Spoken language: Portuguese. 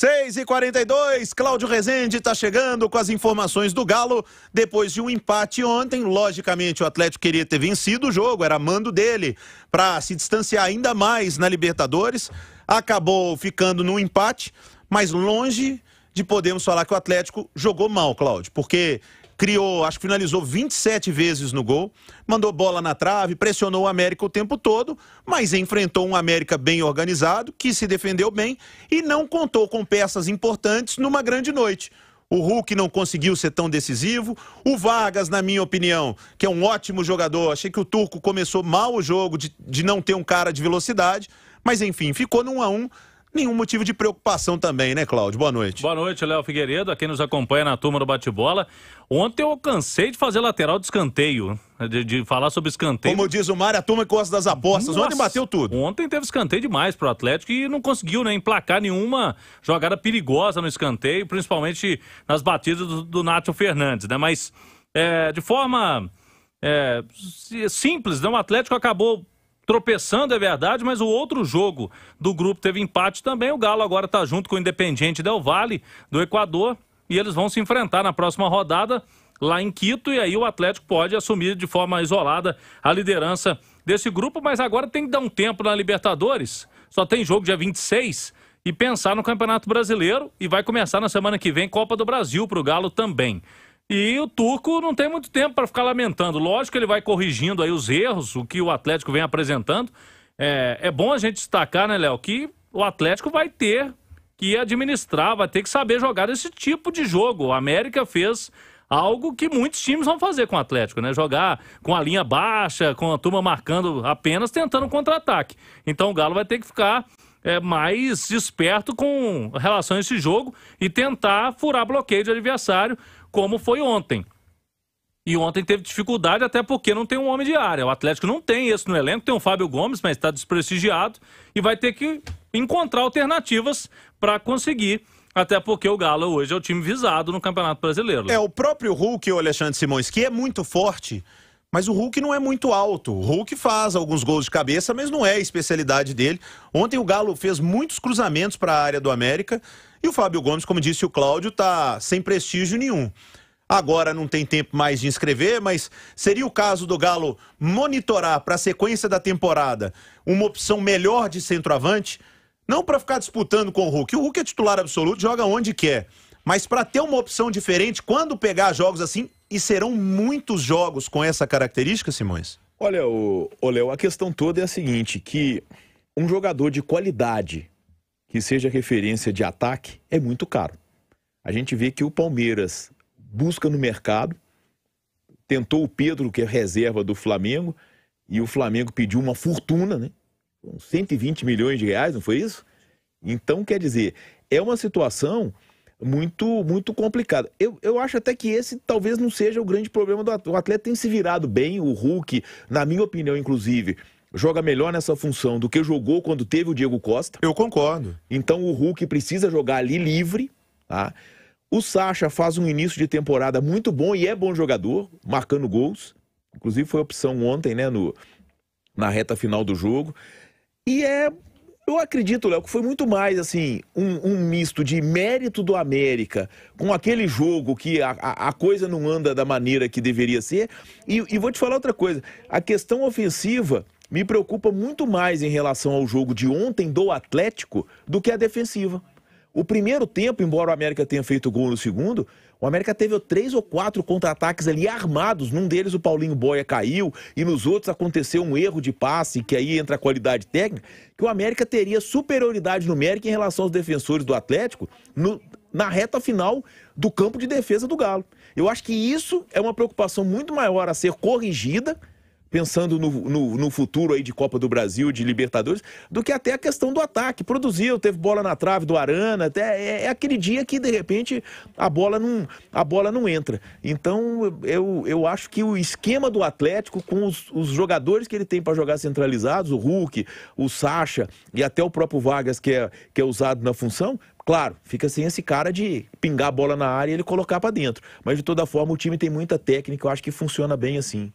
6 e 42 Cláudio Rezende está chegando com as informações do Galo. Depois de um empate ontem, logicamente o Atlético queria ter vencido o jogo, era mando dele, para se distanciar ainda mais na Libertadores. Acabou ficando num empate, mas longe de podemos falar que o Atlético jogou mal, Cláudio, porque criou, acho que finalizou 27 vezes no gol, mandou bola na trave, pressionou o América o tempo todo, mas enfrentou um América bem organizado, que se defendeu bem e não contou com peças importantes numa grande noite. O Hulk não conseguiu ser tão decisivo. O Vargas, na minha opinião, que é um ótimo jogador, achei que o Turco começou mal o jogo de, de não ter um cara de velocidade. Mas enfim, ficou num a um nenhum motivo de preocupação também, né, Cláudio? Boa noite. Boa noite, Léo Figueiredo, a quem nos acompanha na turma do bate-bola. Ontem eu cansei de fazer lateral de escanteio, né, de, de, falar sobre escanteio. Como diz o Mário, a turma gosta é das apostas. Nossa, ontem bateu tudo. Ontem teve escanteio demais pro Atlético e não conseguiu né, emplacar nenhuma jogada perigosa no escanteio, principalmente nas batidas do, do Nátio Fernandes, né? Mas é, de forma é, simples, né? o Atlético acabou tropeçando, é verdade, mas o outro jogo do grupo teve empate também. O Galo agora está junto com o Independiente Del Valle, do Equador, e eles vão se enfrentar na próxima rodada lá em Quito, e aí o Atlético pode assumir de forma isolada a liderança desse grupo, mas agora tem que dar um tempo na Libertadores. Só tem jogo dia 26 e pensar no Campeonato Brasileiro e vai começar na semana que vem Copa do Brasil para o Galo também. E o Turco não tem muito tempo para ficar lamentando. Lógico que ele vai corrigindo aí os erros, o que o Atlético vem apresentando. É, é bom a gente destacar, né, Léo, que o Atlético vai ter que administrar, vai ter que saber jogar esse tipo de jogo. O América fez algo que muitos times vão fazer com o Atlético, né? Jogar com a linha baixa, com a turma marcando apenas, tentando contra-ataque. Então o Galo vai ter que ficar é, mais esperto com relação a esse jogo e tentar furar bloqueio de adversário como foi ontem. E ontem teve dificuldade, até porque não tem um homem de área. O Atlético não tem esse no elenco, tem o Fábio Gomes, mas está desprestigiado e vai ter que encontrar alternativas para conseguir. Até porque o Galo hoje é o time visado no Campeonato Brasileiro. Né? É, o próprio Hulk, o Alexandre Simões, que é muito forte, mas o Hulk não é muito alto. O Hulk faz alguns gols de cabeça, mas não é a especialidade dele. Ontem o Galo fez muitos cruzamentos para a área do América. E o Fábio Gomes, como disse o Cláudio, tá sem prestígio nenhum. Agora não tem tempo mais de inscrever, mas seria o caso do Galo monitorar para a sequência da temporada uma opção melhor de centroavante? Não para ficar disputando com o Hulk. O Hulk é titular absoluto, joga onde quer. Mas para ter uma opção diferente, quando pegar jogos assim, e serão muitos jogos com essa característica, Simões? Olha, o, o Léo, a questão toda é a seguinte, que um jogador de qualidade que seja referência de ataque é muito caro. A gente vê que o Palmeiras busca no mercado, tentou o Pedro, que é reserva do Flamengo, e o Flamengo pediu uma fortuna, né? 120 milhões de reais, não foi isso? Então, quer dizer, é uma situação muito muito complicado. Eu, eu acho até que esse talvez não seja o grande problema do atleta. O atleta tem se virado bem, o Hulk, na minha opinião, inclusive, joga melhor nessa função do que jogou quando teve o Diego Costa. Eu concordo. Então o Hulk precisa jogar ali livre, tá? O Sacha faz um início de temporada muito bom e é bom jogador, marcando gols. Inclusive foi opção ontem, né, no, na reta final do jogo. E é eu acredito, Léo, que foi muito mais assim um, um, misto de mérito do América com aquele jogo que a, a coisa não anda da maneira que deveria ser. E, e vou te falar outra coisa: a questão ofensiva me preocupa muito mais em relação ao jogo de ontem do Atlético do que a defensiva. O primeiro tempo, embora o América tenha feito gol no segundo, o América teve três ou quatro contra-ataques ali armados. Num deles o Paulinho Boia caiu e nos outros aconteceu um erro de passe, que aí entra a qualidade técnica, que o América teria superioridade numérica em relação aos defensores do Atlético no, na reta final do campo de defesa do Galo. Eu acho que isso é uma preocupação muito maior a ser corrigida pensando no, no, no, futuro aí de Copa do Brasil, de Libertadores, do que até a questão do ataque. Produziu, teve bola na trave do Arana, até é, é aquele dia que de repente a bola não, a bola não entra. Então eu, eu acho que o esquema do Atlético, com os, os jogadores que ele tem para jogar centralizados, o Hulk, o Sacha e até o próprio Vargas, que é, que é usado na função, Claro, fica sem esse cara de pingar a bola na área e ele colocar para dentro. Mas de toda forma, o time tem muita técnica, eu acho que funciona bem assim.